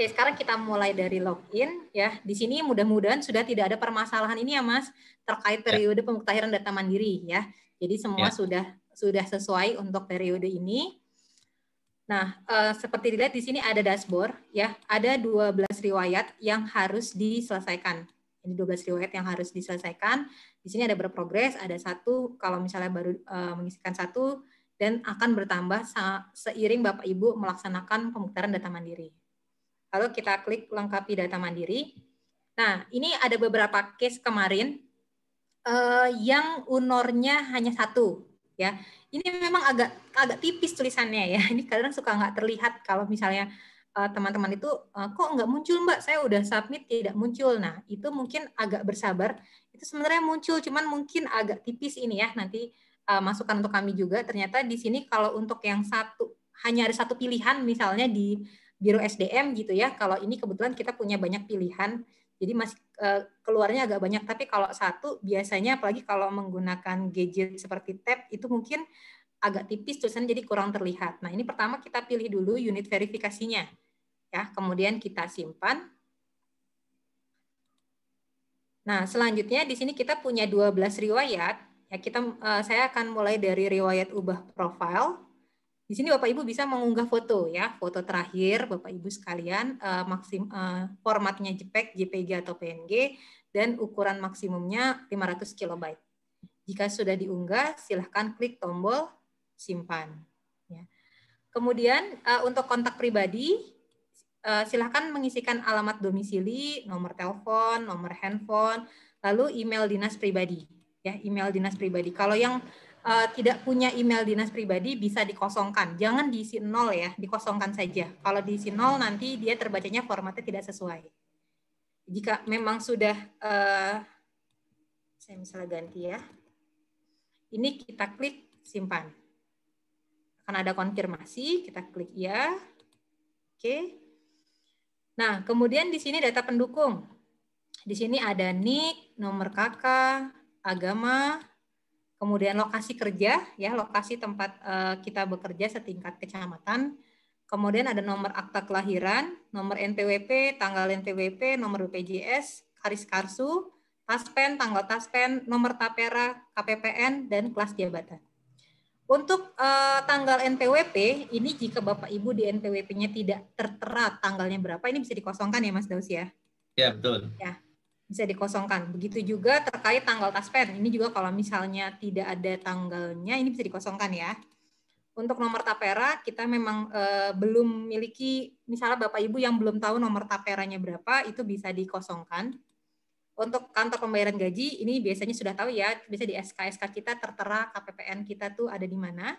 Oke, sekarang kita mulai dari login ya. Di sini mudah-mudahan sudah tidak ada permasalahan ini ya, Mas, terkait ya. periode ya. data mandiri ya. Jadi semua ya. sudah sudah sesuai untuk periode ini. Nah, eh, seperti dilihat di sini ada dashboard ya, ada 12 riwayat yang harus diselesaikan. Ini 12 riwayat yang harus diselesaikan. Di sini ada berprogres, ada satu kalau misalnya baru eh, mengisikan satu dan akan bertambah seiring Bapak Ibu melaksanakan pemutaran data mandiri. Lalu kita klik lengkapi data mandiri. Nah, ini ada beberapa case kemarin uh, yang unornya hanya satu, ya. Ini memang agak agak tipis tulisannya ya. Ini kadang suka nggak terlihat kalau misalnya eh, teman-teman uh, itu uh, kok nggak muncul mbak saya udah submit tidak muncul nah itu mungkin agak bersabar itu sebenarnya muncul cuman mungkin agak tipis ini ya nanti uh, masukan untuk kami juga ternyata di sini kalau untuk yang satu hanya ada satu pilihan misalnya di Biro SDM gitu ya. Kalau ini kebetulan kita punya banyak pilihan, jadi masih uh, keluarnya agak banyak. Tapi kalau satu biasanya apalagi kalau menggunakan gadget seperti tab itu mungkin agak tipis tulisan jadi kurang terlihat. Nah ini pertama kita pilih dulu unit verifikasinya, ya. Kemudian kita simpan. Nah selanjutnya di sini kita punya 12 riwayat. Ya kita eh, saya akan mulai dari riwayat ubah profile di sini Bapak Ibu bisa mengunggah foto ya, foto terakhir Bapak Ibu sekalian uh, maksim uh, formatnya JPEG, JPG atau PNG dan ukuran maksimumnya 500 KB. Jika sudah diunggah, silahkan klik tombol simpan. Ya. Kemudian uh, untuk kontak pribadi, uh, silahkan mengisikan alamat domisili, nomor telepon, nomor handphone, lalu email dinas pribadi. Ya, email dinas pribadi. Kalau yang uh, tidak punya email dinas pribadi bisa dikosongkan. Jangan diisi nol ya, dikosongkan saja. Kalau diisi nol nanti dia terbacanya formatnya tidak sesuai. Jika memang sudah, uh, saya misalnya ganti ya. Ini kita klik simpan. Akan ada konfirmasi, kita klik ya. Oke. Nah, kemudian di sini data pendukung. Di sini ada nik, nomor kakak, agama, kemudian lokasi kerja ya lokasi tempat uh, kita bekerja setingkat kecamatan kemudian ada nomor akta kelahiran nomor NPWP tanggal NPWP nomor BPJS karis karsu taspen tanggal taspen nomor tapera KPPN dan kelas jabatan untuk uh, tanggal NPWP ini jika Bapak Ibu di NPWP-nya tidak tertera tanggalnya berapa ini bisa dikosongkan ya Mas Daus ya? Ya betul. Ya bisa dikosongkan. Begitu juga terkait tanggal taspen. Ini juga kalau misalnya tidak ada tanggalnya, ini bisa dikosongkan ya. Untuk nomor tapera, kita memang e, belum miliki, misalnya Bapak Ibu yang belum tahu nomor taperanya berapa, itu bisa dikosongkan. Untuk kantor pembayaran gaji, ini biasanya sudah tahu ya, bisa di SKSK -SK kita tertera KPPN kita tuh ada di mana.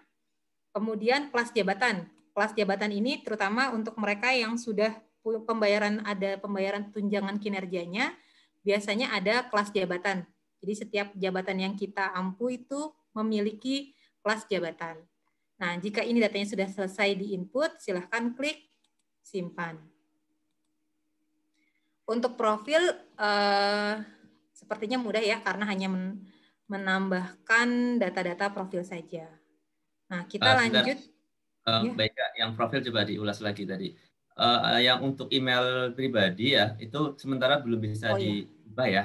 Kemudian kelas jabatan. Kelas jabatan ini terutama untuk mereka yang sudah pembayaran ada pembayaran tunjangan kinerjanya, biasanya ada kelas jabatan. Jadi setiap jabatan yang kita ampu itu memiliki kelas jabatan. Nah, jika ini datanya sudah selesai di input, silahkan klik simpan. Untuk profil, eh, sepertinya mudah ya, karena hanya menambahkan data-data profil saja. Nah, kita uh, lanjut. Uh, ya. Baik, yang profil coba diulas lagi tadi uh, yang untuk email pribadi ya itu sementara belum bisa oh, iya. diubah ya.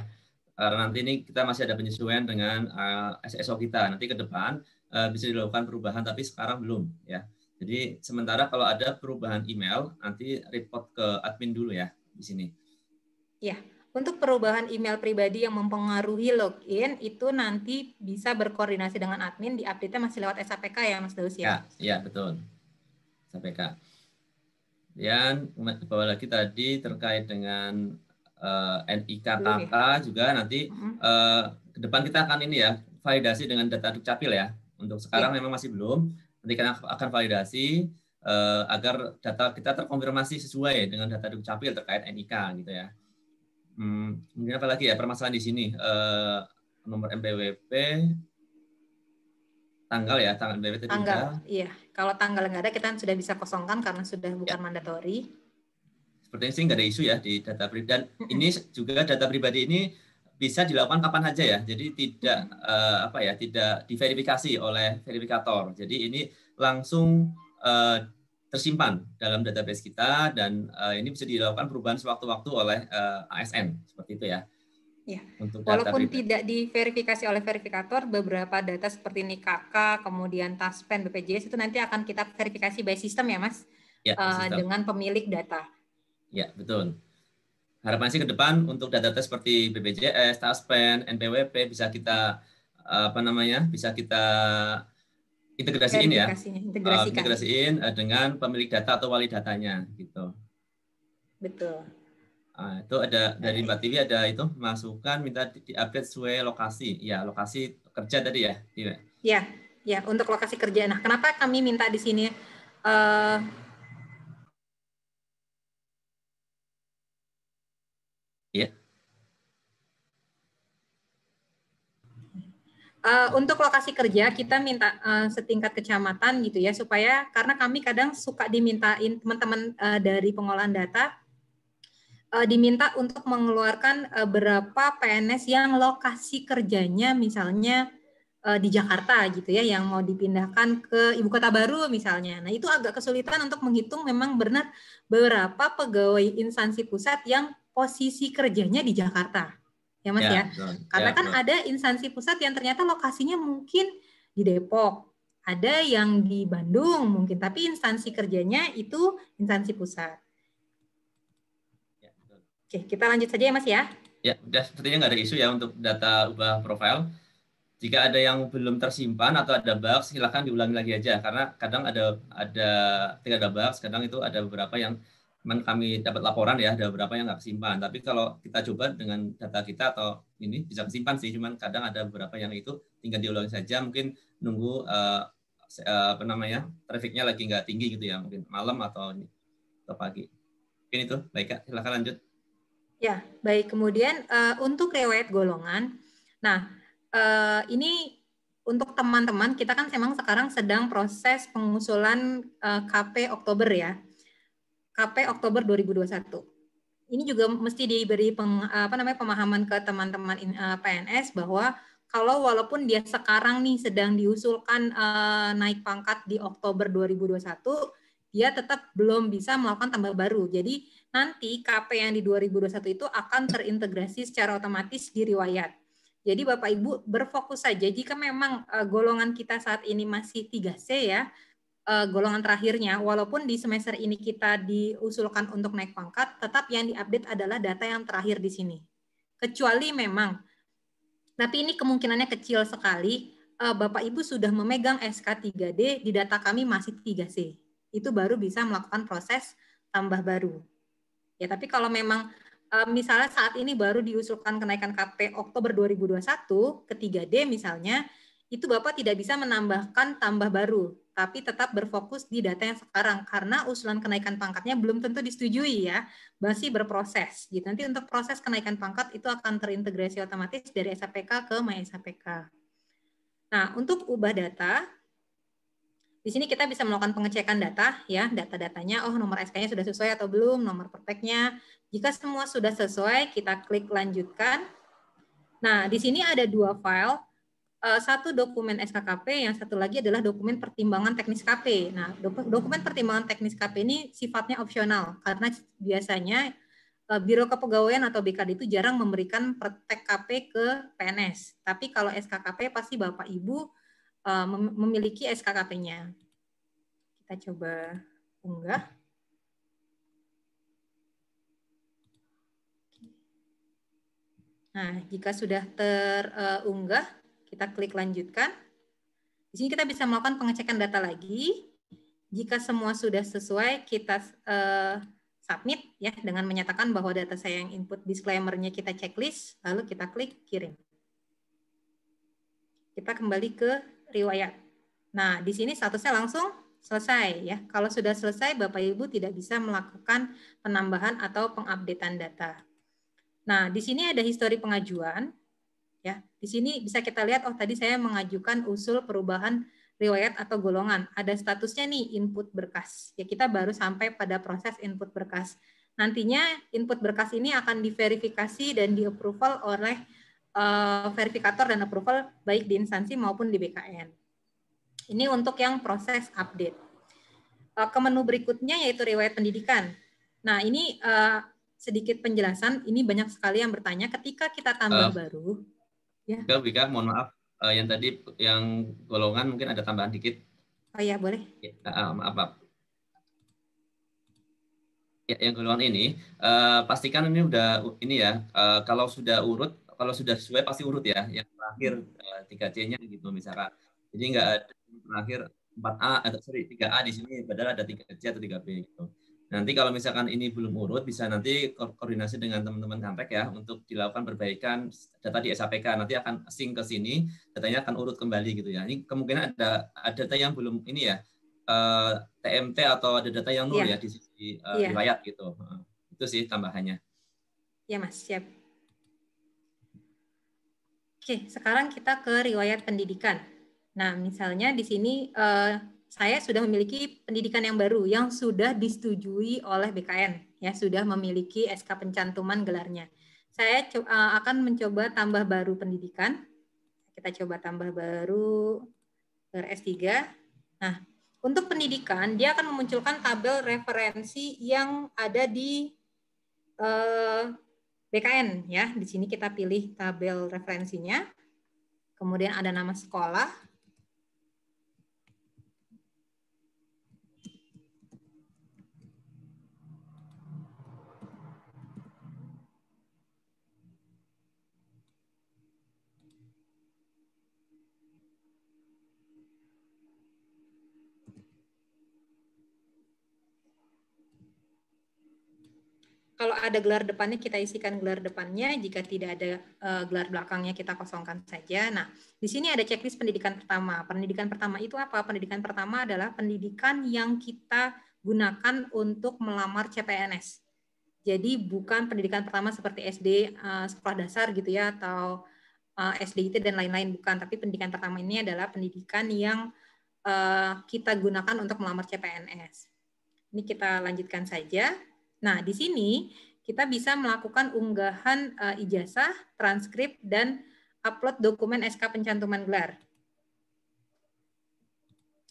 Karena nanti ini kita masih ada penyesuaian dengan uh, eh, SSO kita. Nanti ke depan uh, bisa dilakukan perubahan tapi sekarang belum ya. Jadi sementara kalau ada perubahan email nanti report ke admin dulu ya di sini. Ya Untuk perubahan email pribadi yang mempengaruhi login itu nanti bisa berkoordinasi dengan admin di update-nya masih lewat SAPK ya Mas Daus ya? Ya, ya betul. SAPK. Kemudian bawah lagi tadi terkait dengan uh, eh, NIK KK juga nanti uh, ke depan kita akan ini ya validasi dengan data dukcapil ya. Untuk sekarang ya. memang masih belum. Nanti kita akan validasi uh, agar data kita terkonfirmasi sesuai dengan data dukcapil terkait NIK gitu ya. Hmm, mungkin apa lagi ya permasalahan di sini uh, nomor MPWP tanggal ya tanggal BPT tanggal tidak. iya kalau tanggal nggak ada kita sudah bisa kosongkan karena sudah ya. bukan ya. mandatori sepertinya sih nggak ada isu ya di data pribadi dan ini juga data pribadi ini bisa dilakukan kapan saja ya jadi tidak uh, apa ya tidak diverifikasi oleh verifikator jadi ini langsung uh, tersimpan dalam database kita dan uh, ini bisa dilakukan perubahan sewaktu-waktu oleh uh, ASN seperti itu ya Ya. Untuk Walaupun data tidak diverifikasi oleh verifikator, beberapa data seperti nik NIKK, kemudian TASPEN, BPJS itu nanti akan kita verifikasi by system ya, Mas, ya, uh, dengan pemilik data. Ya, betul. Harapan sih ke depan untuk data-data seperti BPJS, TASPEN, NPWP bisa kita apa namanya, bisa kita integrasiin ya, eh, integrasikan. Uh, integrasiin eh, dengan pemilik data atau wali datanya gitu. Betul. Nah, itu ada dari Mbak Tiwi ada itu masukan minta diupdate sesuai lokasi. Ya, lokasi kerja tadi ya. Iya. Ya, ya untuk lokasi kerja. Nah, kenapa kami minta di sini uh, Uh, untuk lokasi kerja kita minta uh, setingkat kecamatan gitu ya supaya karena kami kadang suka dimintain teman-teman uh, dari pengolahan data uh, diminta untuk mengeluarkan uh, berapa PNS yang lokasi kerjanya misalnya uh, di Jakarta gitu ya yang mau dipindahkan ke ibu kota baru misalnya. Nah, itu agak kesulitan untuk menghitung memang benar berapa pegawai instansi pusat yang posisi kerjanya di Jakarta. Ya Mas ya. ya? Karena ya, kan betul. ada instansi pusat yang ternyata lokasinya mungkin di Depok, ada yang di Bandung mungkin, tapi instansi kerjanya itu instansi pusat. Oke, kita lanjut saja ya Mas ya. Ya, udah sepertinya nggak ada isu ya untuk data ubah profil. Jika ada yang belum tersimpan atau ada bug, silahkan diulangi lagi aja karena kadang ada ada tidak ada bug, kadang itu ada beberapa yang kami dapat laporan ya ada beberapa yang nggak tersimpan. Tapi kalau kita coba dengan data kita atau ini bisa tersimpan sih, cuman kadang ada beberapa yang itu tinggal diulangi saja. Mungkin nunggu uh, uh, apa namanya trafiknya lagi nggak tinggi gitu ya, mungkin malam atau ini atau pagi. Mungkin itu, baik kak, silakan lanjut. Ya, baik. Kemudian uh, untuk riwayat golongan, nah uh, ini untuk teman-teman kita kan memang sekarang sedang proses pengusulan uh, eh, KP Oktober ya. KP Oktober 2021 ini juga mesti diberi peng, apa namanya pemahaman ke teman-teman PNS bahwa kalau walaupun dia sekarang nih sedang diusulkan naik pangkat di Oktober 2021, dia tetap belum bisa melakukan tambah baru. Jadi nanti KP yang di 2021 itu akan terintegrasi secara otomatis di riwayat. Jadi Bapak Ibu berfokus saja jika memang eh, golongan kita saat ini masih 3C ya, uh, golongan terakhirnya walaupun di semester ini kita diusulkan untuk naik pangkat, tetap yang diupdate adalah data yang terakhir di sini. Kecuali memang tapi ini kemungkinannya kecil sekali uh, Bapak Ibu sudah memegang SK 3D di data kami masih 3C. Itu baru bisa melakukan proses tambah baru. Ya, tapi kalau memang misalnya saat ini baru diusulkan kenaikan KP Oktober 2021 ke 3D misalnya, itu Bapak tidak bisa menambahkan tambah baru, tapi tetap berfokus di data yang sekarang karena usulan kenaikan pangkatnya belum tentu disetujui ya, masih berproses. Jadi gitu. Nanti untuk proses kenaikan pangkat itu akan terintegrasi otomatis dari SAPK ke MySAPK. Nah, untuk ubah data, di sini kita bisa melakukan pengecekan data, ya data-datanya, oh nomor SK-nya sudah sesuai atau belum, nomor perteknya. Jika semua sudah sesuai, kita klik lanjutkan. Nah, di sini ada dua file, eh, satu dokumen SKKP, yang satu lagi adalah dokumen pertimbangan teknis KP. Nah, dokumen pertimbangan teknis KP ini sifatnya opsional, karena biasanya eh, Biro Kepegawaian atau BKD itu jarang memberikan pertek KP ke PNS. Tapi kalau SKKP pasti Bapak Ibu eh, memiliki SKKP-nya. Kita coba unggah. Nah, jika sudah terunggah, kita klik lanjutkan. Di sini kita bisa melakukan pengecekan data lagi. Jika semua sudah sesuai, kita uh, submit ya dengan menyatakan bahwa data saya yang input disclaimer-nya kita checklist, lalu kita klik kirim. Kita kembali ke riwayat. Nah, di sini statusnya langsung selesai ya. Kalau sudah selesai Bapak Ibu tidak bisa melakukan penambahan atau pengupdatean data. Nah, di sini ada histori pengajuan ya. Di sini bisa kita lihat oh tadi saya mengajukan usul perubahan riwayat atau golongan. Ada statusnya nih input berkas. Ya kita baru sampai pada proses input berkas. Nantinya input berkas ini akan diverifikasi dan di diapproval oleh uh, verifikator dan approval baik di instansi maupun di BKN. Ini untuk yang proses update. Eh, ke menu berikutnya yaitu riwayat pendidikan. Nah, ini uh, sedikit penjelasan. Ini banyak sekali yang bertanya ketika kita tambah uh, baru. Ya. Bika, mohon maaf. Uh, yang tadi yang golongan mungkin ada tambahan dikit. Oh ya, boleh. Ya, uh, maaf, maaf. Ya, yang golongan ini uh, pastikan ini udah ini ya. Uh, kalau sudah urut, kalau sudah sesuai pasti urut ya. Yang terakhir tiga 3 C-nya gitu misalkan. Jadi nggak ada terakhir 4A atau eh, sorry 3A di sini padahal ada 3C atau 3B gitu. Nanti kalau misalkan ini belum urut bisa nanti koordinasi dengan teman-teman Kampek ya untuk dilakukan perbaikan data di SAPK. Nanti akan sync ke sini, datanya akan urut kembali gitu ya. Ini kemungkinan ada ada data yang belum ini ya uh, eh, TMT atau ada data yang nol ya, ya di sisi uh, ya. riwayat gitu. Uh, itu sih tambahannya. Ya Mas, siap. Oke, sekarang kita ke riwayat pendidikan. Nah, misalnya di sini uh, saya sudah memiliki pendidikan yang baru yang sudah disetujui oleh BKN, ya sudah memiliki SK pencantuman gelarnya. Saya uh, akan mencoba tambah baru pendidikan. Kita coba tambah baru S3. Nah, untuk pendidikan dia akan memunculkan tabel referensi yang ada di uh, eh, BKN ya. Di sini kita pilih tabel referensinya. Kemudian ada nama sekolah, kalau ada gelar depannya kita isikan gelar depannya, jika tidak ada uh, gelar belakangnya kita kosongkan saja. Nah, di sini ada checklist pendidikan pertama. Pendidikan pertama itu apa? Pendidikan pertama adalah pendidikan yang kita gunakan untuk melamar CPNS. Jadi bukan pendidikan pertama seperti SD, uh, eh, sekolah dasar gitu ya atau uh, eh, SDIT dan lain-lain bukan, tapi pendidikan pertama ini adalah pendidikan yang uh, kita gunakan untuk melamar CPNS. Ini kita lanjutkan saja. Nah, di sini kita bisa melakukan unggahan uh, ijazah, transkrip, dan upload dokumen SK pencantuman gelar.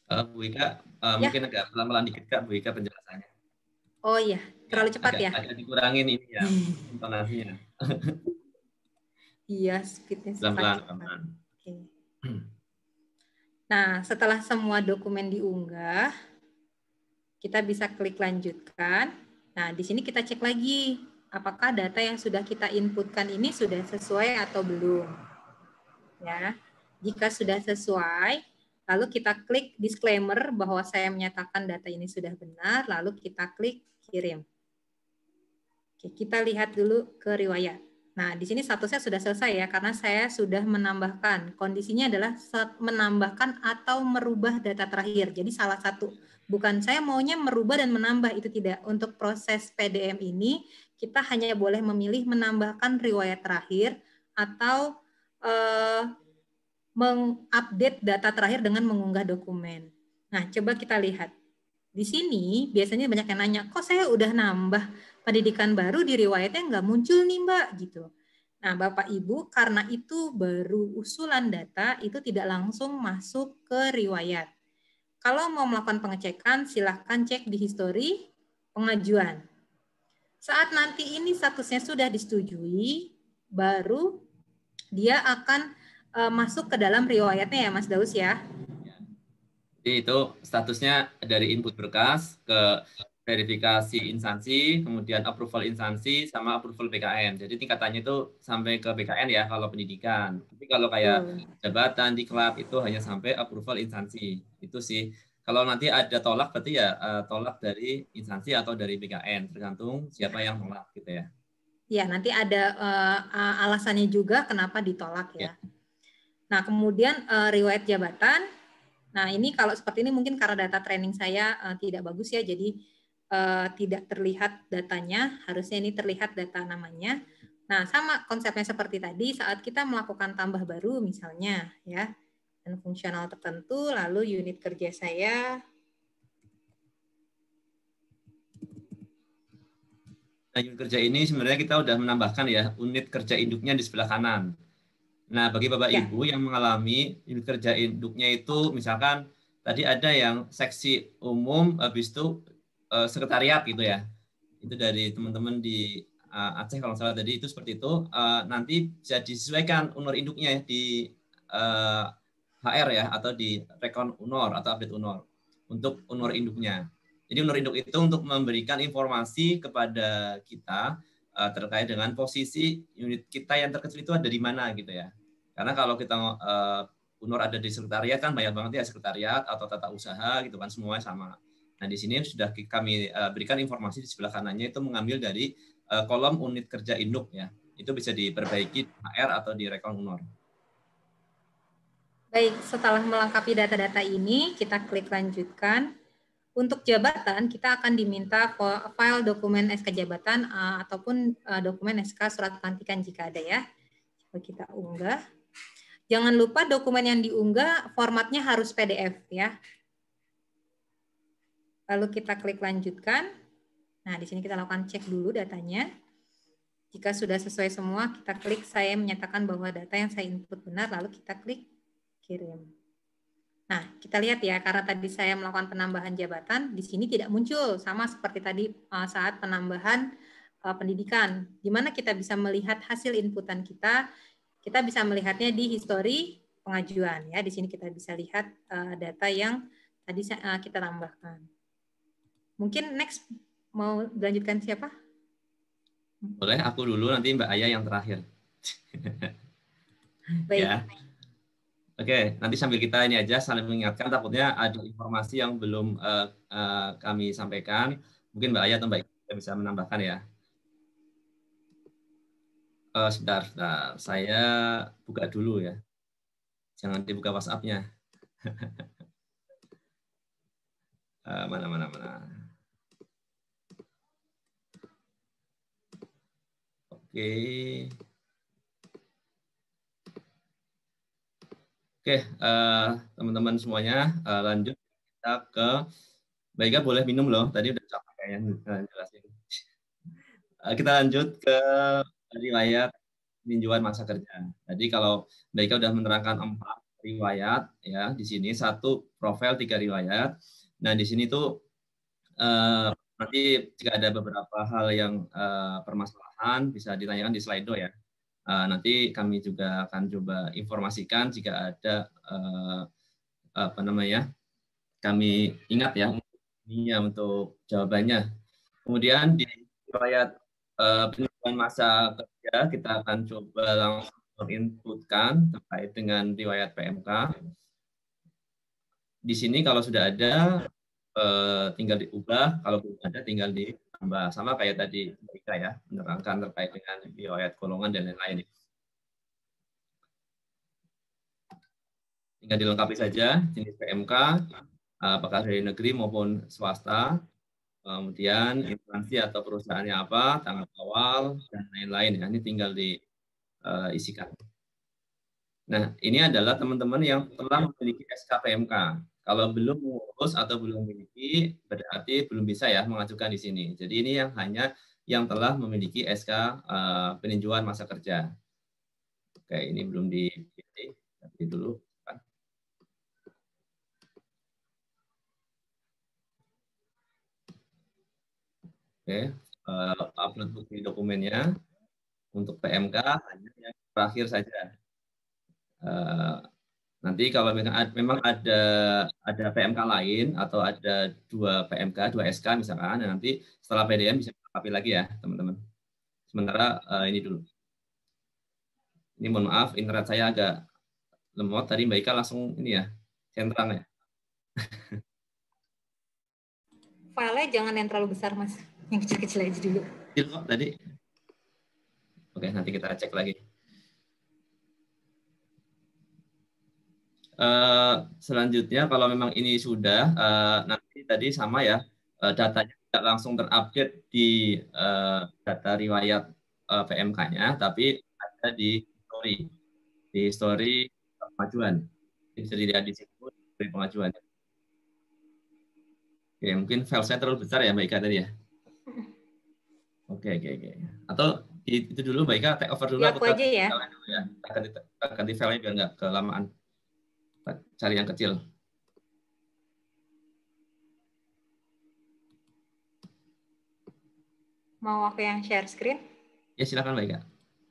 Uh, Bu Ika, uh, ya. mungkin agak pelan-pelan dikit Kak, Bu Ika penjelasannya. Oh iya, terlalu cepat agak, ya? Agak dikurangin ini ya, intonasinya. iya, speednya pelan-pelan. Pelan. Oke. Nah, setelah semua dokumen diunggah, kita bisa klik lanjutkan. Nah, di sini kita cek lagi apakah data yang sudah kita inputkan ini sudah sesuai atau belum. Ya. Jika sudah sesuai, lalu kita klik disclaimer bahwa saya menyatakan data ini sudah benar, lalu kita klik kirim. Oke, kita lihat dulu ke riwayat. Nah, di sini statusnya sudah selesai ya, karena saya sudah menambahkan. Kondisinya adalah menambahkan atau merubah data terakhir. Jadi salah satu. Bukan saya maunya merubah dan menambah, itu tidak. Untuk proses PDM ini, kita hanya boleh memilih menambahkan riwayat terakhir atau eh, mengupdate data terakhir dengan mengunggah dokumen. Nah, coba kita lihat. Di sini biasanya banyak yang nanya, kok saya udah nambah? pendidikan baru di riwayatnya nggak muncul nih Mbak gitu. Nah, Bapak Ibu, karena itu baru usulan data itu tidak langsung masuk ke riwayat. Kalau mau melakukan pengecekan, silahkan cek di histori pengajuan. Saat nanti ini statusnya sudah disetujui, baru dia akan e, masuk ke dalam riwayatnya ya Mas Daus ya. Jadi itu statusnya dari input berkas ke verifikasi instansi, kemudian approval instansi, sama approval BKN Jadi tingkatannya itu sampai ke BKN ya kalau pendidikan. Tapi kalau kayak hmm. jabatan di klub itu hanya sampai approval instansi. Itu sih. Kalau nanti ada tolak berarti ya uh, tolak dari instansi atau dari BKN tergantung siapa yang tolak gitu ya. Ya nanti ada uh, alasannya juga kenapa ditolak ya. ya. Nah kemudian uh, riwayat jabatan. Nah ini kalau seperti ini mungkin karena data training saya uh, tidak bagus ya jadi Eh, tidak terlihat datanya, harusnya ini terlihat data namanya. Nah, sama konsepnya seperti tadi saat kita melakukan tambah baru misalnya ya dan fungsional tertentu lalu unit kerja saya nah, unit kerja ini sebenarnya kita sudah menambahkan ya unit kerja induknya di sebelah kanan. Nah, bagi Bapak ya. Ibu yang mengalami unit kerja induknya itu misalkan tadi ada yang seksi umum habis itu uh, sekretariat gitu ya. Itu dari teman-teman di uh, Aceh kalau salah tadi itu seperti itu. Uh, nanti bisa disesuaikan unor induknya ya, di uh, HR ya atau di rekon unor atau update unor untuk unor induknya. Jadi unor induk itu untuk memberikan informasi kepada kita uh, terkait dengan posisi unit kita yang terkecil itu ada di mana gitu ya. Karena kalau kita uh, unur ada di sekretariat kan banyak banget ya sekretariat atau tata usaha gitu kan semuanya sama. Nah, di sini sudah kami eh, berikan informasi di sebelah kanannya itu mengambil dari eh, kolom unit kerja induk ya. Itu bisa diperbaiki di HR atau di Rekon Baik, setelah melengkapi data-data ini, kita klik lanjutkan. Untuk jabatan, kita akan diminta file dokumen SK jabatan eh, ataupun dokumen SK surat pelantikan jika ada ya. Coba kita unggah. Jangan lupa dokumen yang diunggah formatnya harus PDF ya. Lalu kita klik lanjutkan. Nah, di sini kita lakukan cek dulu datanya. Jika sudah sesuai semua, kita klik saya menyatakan bahwa data yang saya input benar, lalu kita klik kirim. Nah, kita lihat ya, karena tadi saya melakukan penambahan jabatan, di sini tidak muncul, sama seperti tadi eh, saat penambahan eh, pendidikan. Di mana kita bisa melihat hasil inputan kita, kita bisa melihatnya di histori pengajuan. ya Di sini kita bisa lihat eh, data yang tadi kita tambahkan. Mungkin next mau lanjutkan siapa? Boleh aku dulu nanti Mbak Aya yang terakhir. Baik. ya. Oke, okay, nanti sambil kita ini aja saling mengingatkan takutnya ada informasi yang belum uh, uh, kami sampaikan. Mungkin Mbak Aya atau Mbak Ika bisa menambahkan ya. Uh, sebentar, sebentar, saya buka dulu ya. Jangan dibuka WhatsApp-nya. uh, mana, mana, mana. Oke, Oke, eh, teman-teman semuanya uh, lanjut kita ke Baiknya boleh minum loh, tadi udah capek kayaknya eh, jelasin. kita lanjut ke riwayat tinjauan masa kerja. Jadi kalau baiklah udah menerangkan empat riwayat ya di sini satu profil tiga riwayat. Nah di sini tuh nanti jika ada beberapa hal yang permasalahan bahan bisa ditanyakan di Slido ya. Eh, nanti kami juga akan coba informasikan jika ada eh, apa namanya kami ingat ya ya untuk jawabannya. Kemudian di riwayat uh, masa kerja kita akan coba langsung menginputkan terkait dengan riwayat PMK. Di sini kalau sudah ada tinggal diubah, kalau belum ada tinggal di tambah sama kayak tadi mereka ya menerangkan terkait dengan riwayat golongan dan lain-lain. Tinggal dilengkapi saja jenis PMK eh, apakah dari negeri maupun swasta, kemudian instansi atau perusahaannya apa, tanggal awal dan lain-lain. Ya. Ini tinggal diisikan. Eh, nah, ini adalah teman-teman yang telah memiliki SKPMK. Kalau belum mengurus atau belum memiliki, berarti belum bisa ya mengajukan di sini. Jadi ini yang hanya yang telah memiliki SK uh, eh, peninjauan masa kerja. Oke, ini belum di tapi dulu. Oke, uh, upload bukti dokumennya untuk PMK hanya yang terakhir saja. Eh, Nanti kalau memang ada ada PMK lain atau ada dua PMK, dua SK misalkan, dan ya nanti setelah PDM bisa kami lagi ya, teman-teman. Sementara uh, ini dulu. Ini mohon maaf, internet saya agak lemot. Tadi Mbak Ika langsung ini ya, centrang ya. Filenya jangan yang terlalu besar, Mas. Yang kecil-kecil aja dulu. Kecil tadi. Oke, nanti kita cek lagi. Eh, selanjutnya kalau memang ini sudah uh, nanti tadi sama ya uh, datanya tidak langsung terupdate di uh, data riwayat uh, PMK-nya tapi ada di story di story pengajuan bisa dilihat di situ di pengajuan. Oke mungkin file saya terlalu besar ya Mbak Ika tadi ya. Oke oke oke atau itu dulu Mbak Ika take over dulu ya, aku, aku aja ya. Dulu ya. di, ganti, di file filenya biar nggak kelamaan cari yang kecil. Mau aku yang share screen? Ya silakan baik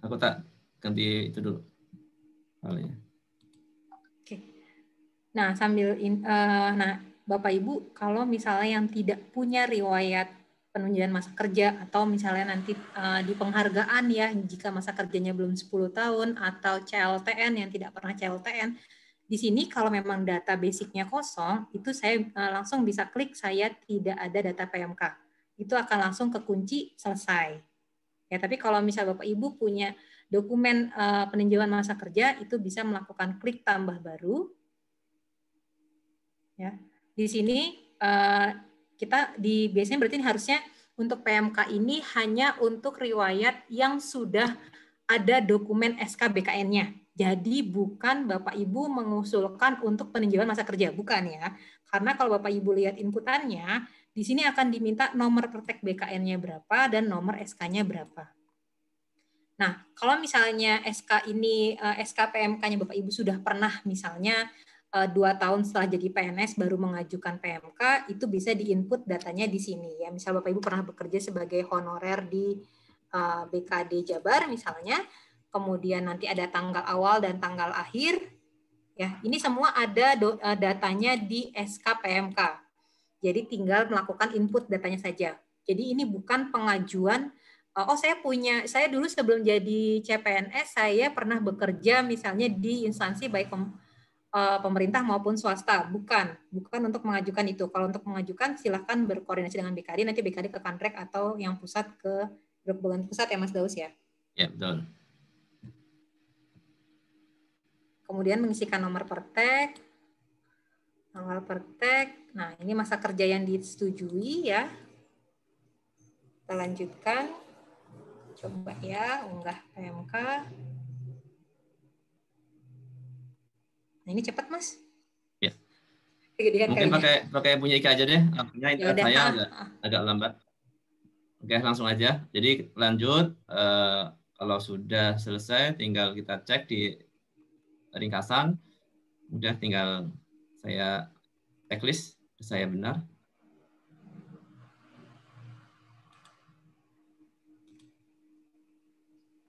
Aku tak ganti itu dulu. Oke. Oke. Nah sambil in, uh, nah Bapak Ibu kalau misalnya yang tidak punya riwayat penunjukan masa kerja atau misalnya nanti uh, di penghargaan ya jika masa kerjanya belum 10 tahun atau CLTN yang tidak pernah CLTN di sini kalau memang data basicnya kosong, itu saya eh, langsung bisa klik saya tidak ada data PMK. Itu akan langsung ke kunci selesai. Ya, tapi kalau misal Bapak Ibu punya dokumen eh, peninjauan masa kerja itu bisa melakukan klik tambah baru. Ya. Di sini eh, kita di biasanya berarti ini harusnya untuk PMK ini hanya untuk riwayat yang sudah ada dokumen SK BKN-nya. Jadi bukan Bapak Ibu mengusulkan untuk peninjauan masa kerja, bukan ya. Karena kalau Bapak Ibu lihat inputannya, di sini akan diminta nomor pertek BKN-nya berapa dan nomor SK-nya berapa. Nah, kalau misalnya SK ini, eh, SK PMK-nya Bapak Ibu sudah pernah misalnya eh, dua tahun setelah jadi PNS baru mengajukan PMK, itu bisa diinput datanya di sini. ya Misal Bapak Ibu pernah bekerja sebagai honorer di eh, BKD Jabar misalnya, kemudian nanti ada tanggal awal dan tanggal akhir. Ya, ini semua ada eh, datanya di SK PMK, Jadi tinggal melakukan input datanya saja. Jadi ini bukan pengajuan eh, oh saya punya saya dulu sebelum jadi CPNS saya pernah bekerja misalnya di instansi baik eh, pemerintah maupun swasta bukan bukan untuk mengajukan itu kalau untuk mengajukan silahkan berkoordinasi dengan BKD nanti BKD ke Kantrek atau yang pusat ke berhubungan pusat ya Mas Daus ya ya betul Kemudian mengisikan nomor pertek, tanggal pertek. Nah, ini masa kerja yang disetujui ya. Kita lanjutkan. Coba ya, unggah PMK. Nah, ini cepat, Mas. Ya. Kegedean Mungkin ya. pakai pakai bunyi Ika aja deh. ya internet saya ah, agak, ah, ah. agak lambat. Oke, langsung aja. Jadi lanjut. Uh, kalau sudah selesai, tinggal kita cek di ringkasan. Udah tinggal saya checklist, saya benar.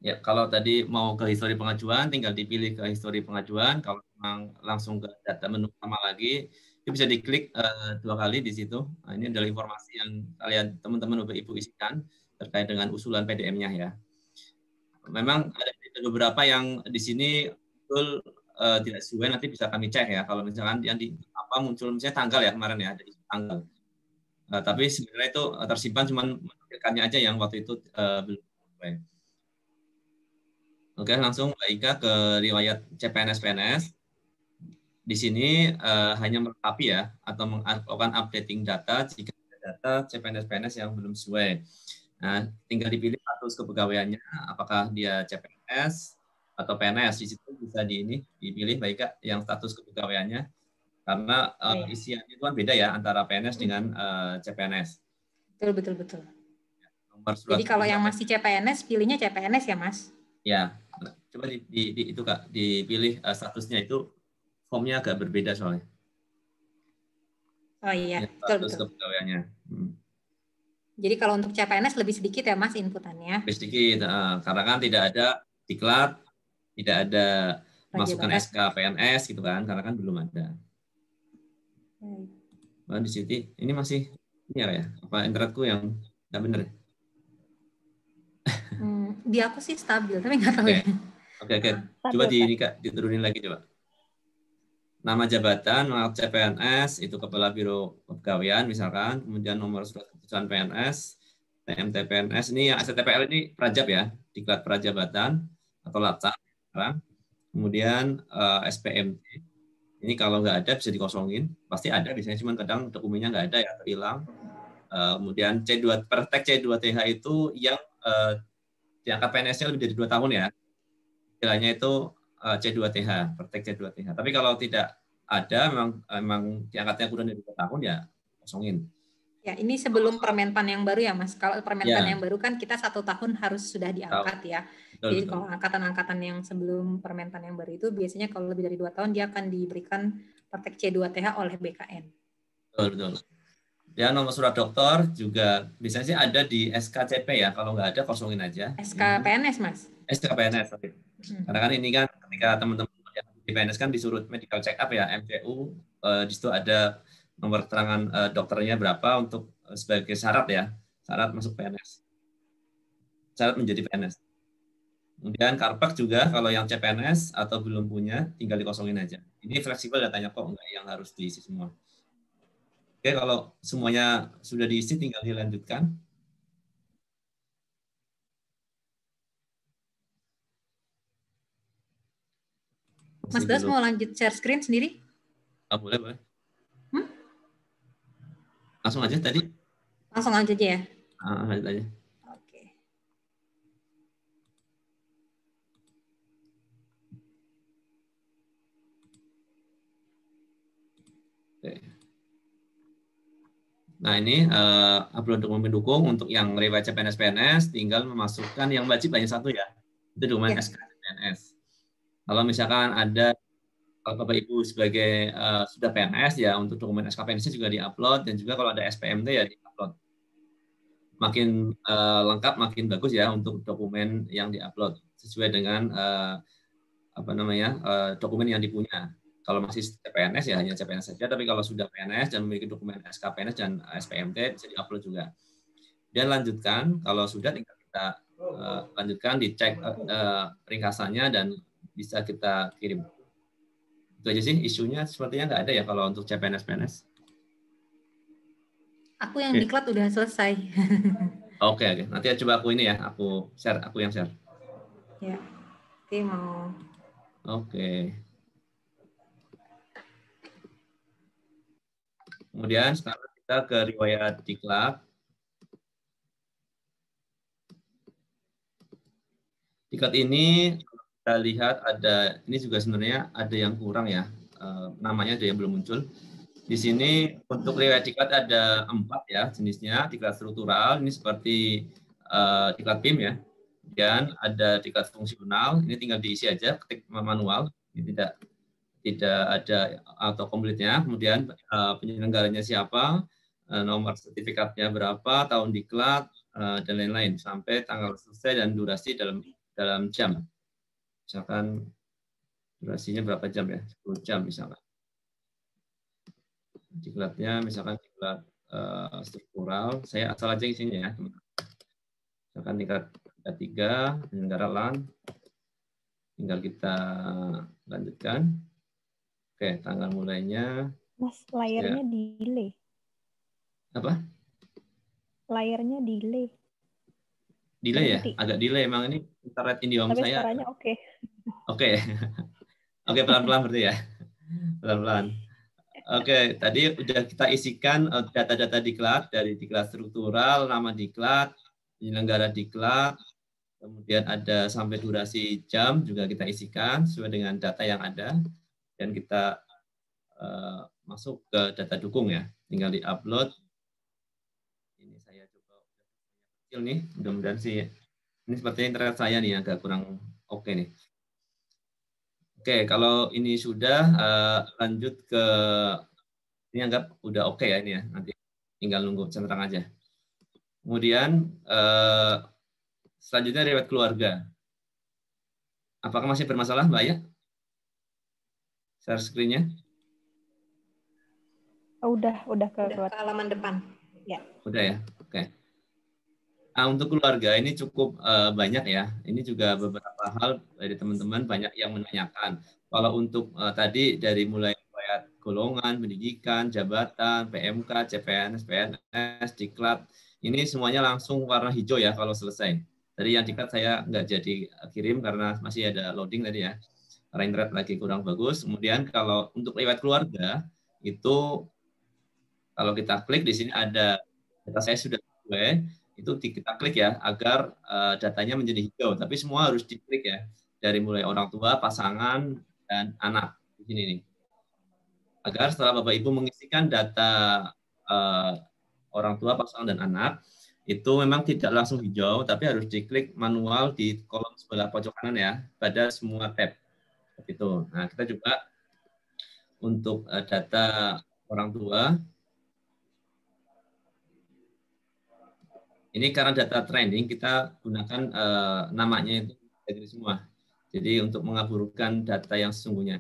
Ya, kalau tadi mau ke histori pengajuan, tinggal dipilih ke histori pengajuan. Kalau memang langsung ke data menu utama lagi, itu bisa diklik uh, dua kali di situ. Nah, ini adalah informasi yang kalian teman-teman Bapak Ibu isikan terkait dengan usulan PDM-nya ya. Memang ada beberapa yang di sini betul uh, tidak sesuai nanti bisa kami cek ya kalau misalkan yang di apa muncul misalnya tanggal ya kemarin ya dari tanggal uh, tapi sebenarnya itu eh, tersimpan cuman menampilkannya aja yang waktu itu uh, belum sesuai oke langsung Mbak Ika ke riwayat CPNS PNS di sini uh, hanya melengkapi ya atau melakukan updating data jika ada data CPNS PNS yang belum sesuai Nah, tinggal dipilih status kepegawaiannya, apakah dia CPNS, atau PNS di situ bisa di ini dipilih baik Kak yang status kepegawaiannya karena uh, isiannya itu kan beda ya antara PNS dengan uh, iya. eh, CPNS. Betul betul betul. Nomor Jadi kalau yang masih CPNS pilihnya CPNS ya Mas? Ya, coba di, di, di itu Kak dipilih uh, statusnya itu formnya agak berbeda soalnya. Oh iya, ya, betul status betul. kepegawaiannya. Hmm. Jadi kalau untuk CPNS lebih sedikit ya Mas inputannya? Lebih sedikit, karena kan tidak ada diklat tidak ada masukan SK PNS gitu kan karena kan belum ada. bang di situ ini masih ini ya apa internetku yang nggak bener? Ya? Hmm, di aku sih stabil tapi nggak tahu okay. Oke okay, ya. oke, okay. Ah, coba di ini kak diturunin lagi coba. Nama jabatan, nomor CPNS, itu kepala biro kepegawaian misalkan, kemudian nomor surat keputusan PNS, TMT PNS ini yang STPL ini prajab ya, diklat prajabatan atau latar Kemudian uh, eh, SPMT. Ini kalau nggak ada bisa dikosongin. Pasti ada biasanya, cuma kadang dokumennya nggak ada ya, hilang. Uh, kemudian C2 pertek C2TH itu yang uh, eh, diangkat PNS-nya lebih dari dua tahun ya. Istilahnya itu uh, C2TH, pertek C2TH. Tapi kalau tidak ada memang memang diangkatnya kurang dari dua tahun ya kosongin. Ya, ini sebelum Permenpan yang baru ya, Mas. Kalau Permenpan ya. yang baru kan kita satu tahun harus sudah diangkat ya. Jadi kalau angkatan-angkatan yang sebelum permentan yang baru itu biasanya kalau lebih dari dua tahun dia akan diberikan praktek C2TH oleh BKN. Betul, betul. Ya nomor surat dokter juga biasanya sih ada di SKCP ya kalau nggak ada kosongin aja. SKPNS mas. SKPNS sorry. Hmm. Karena kan ini kan ketika teman-teman ya, di PNS kan disuruh medical check up ya MCU eh, di situ ada nomor keterangan eh, dokternya berapa untuk eh, sebagai syarat ya syarat masuk PNS syarat menjadi PNS. Kemudian Carpac juga kalau yang CPNS atau belum punya tinggal dikosongin aja. Ini fleksibel datanya kok enggak yang harus diisi semua. Oke, kalau semuanya sudah diisi tinggal dilanjutkan. Mas Das mau lanjut share screen sendiri? Ah, boleh, boleh. Hmm? Langsung aja tadi? Langsung aja ya? Ah, ah, lanjut aja. Nah ini uh, upload dokumen pendukung untuk yang riwayat PNS-PNS tinggal memasukkan yang wajib hanya satu ya, itu dokumen ya. SK PNS. Kalau misalkan ada kalau Bapak Ibu sebagai uh, sudah PNS ya untuk dokumen SK PNS juga diupload dan juga kalau ada SPMT ya diupload. Makin uh, lengkap makin bagus ya untuk dokumen yang diupload sesuai dengan uh, apa namanya uh, dokumen yang dipunya. Kalau masih CPNS ya hanya CPNS saja, tapi kalau sudah PNS dan memiliki dokumen SKPNS dan SPMT bisa diupload juga. Dan lanjutkan, kalau sudah tinggal kita uh, lanjutkan, dicek uh, uh, ringkasannya dan bisa kita kirim. Itu aja sih isunya sepertinya nggak ada ya kalau untuk CPNS PNS. Aku yang diklat udah selesai. Oke, okay, okay. nanti coba aku ini ya, aku share, aku yang share. Ya, okay, mau. Oke. Okay. Kemudian sekarang kita ke riwayat diklat. Tiket ini kita lihat ada ini juga sebenarnya ada yang kurang ya eh, namanya ada yang belum muncul. Di sini untuk riwayat tiket ada empat ya jenisnya tiket struktural ini seperti diklat eh, tiket PIM ya dan ada tiket fungsional ini tinggal diisi aja ketik manual ini tidak tidak ada atau komplitnya, kemudian uh, penyelenggaranya siapa, uh, nomor sertifikatnya berapa, tahun diklat uh, dan lain-lain sampai tanggal selesai dan durasi dalam dalam jam. Misalkan durasinya berapa jam ya? 10 jam misalkan. Diklatnya misalkan diklat uh, struktural, saya asal aja isinya ya, Misalkan tingkat tiga, penyelenggara LAN, tinggal kita lanjutkan. Oke, tanggal mulainya. Mas, layarnya ya. delay. Apa? Layarnya delay. Delay ya? Agak delay emang ini internet ini Om saya. Tapi oke. Oke. oke, pelan-pelan berarti ya. Pelan-pelan. Oke, okay, tadi sudah kita isikan eh, data-data diklat dari diklat struktural, nama diklat, penyelenggara diklat, kemudian ada sampai durasi jam juga kita isikan sesuai dengan data yang ada dan kita eh, masuk ke data dukung ya. Tinggal di upload. Ini saya coba kecil nih, mudah-mudahan sih. Ini sepertinya internet saya nih agak kurang oke okay nih. Oke, okay, kalau ini sudah eh, lanjut ke ini anggap udah oke okay ya ini ya. Nanti tinggal nunggu centang aja. Kemudian eh, selanjutnya riwayat keluarga. Apakah masih bermasalah, Mbak ya? share screen-nya? Oh, udah, udah ke, udah halaman depan. Ya. Udah ya, oke. Okay. Nah, untuk keluarga ini cukup uh, banyak ya. Ini juga beberapa hal dari teman-teman banyak yang menanyakan. Kalau untuk uh, tadi dari mulai golongan, pendidikan, jabatan, PMK, CPNS, PNS, diklat, ini semuanya langsung warna hijau ya kalau selesai. Tadi yang diklat saya nggak jadi kirim karena masih ada loading tadi ya rain rate lagi kurang bagus. Kemudian kalau untuk lewat keluarga itu kalau kita klik di sini ada data saya sudah sesuai, itu kita klik ya agar uh, datanya menjadi hijau. Tapi semua harus diklik ya dari mulai orang tua, pasangan dan anak di sini nih. Agar setelah Bapak Ibu mengisikan data uh, orang tua, pasangan dan anak itu memang tidak langsung hijau tapi harus diklik manual di kolom sebelah pojok kanan ya pada semua tab. Itu. Nah, kita juga untuk eh, data orang tua ini karena data trending kita gunakan uh, namanya itu dari semua. Jadi untuk mengaburkan data yang sesungguhnya.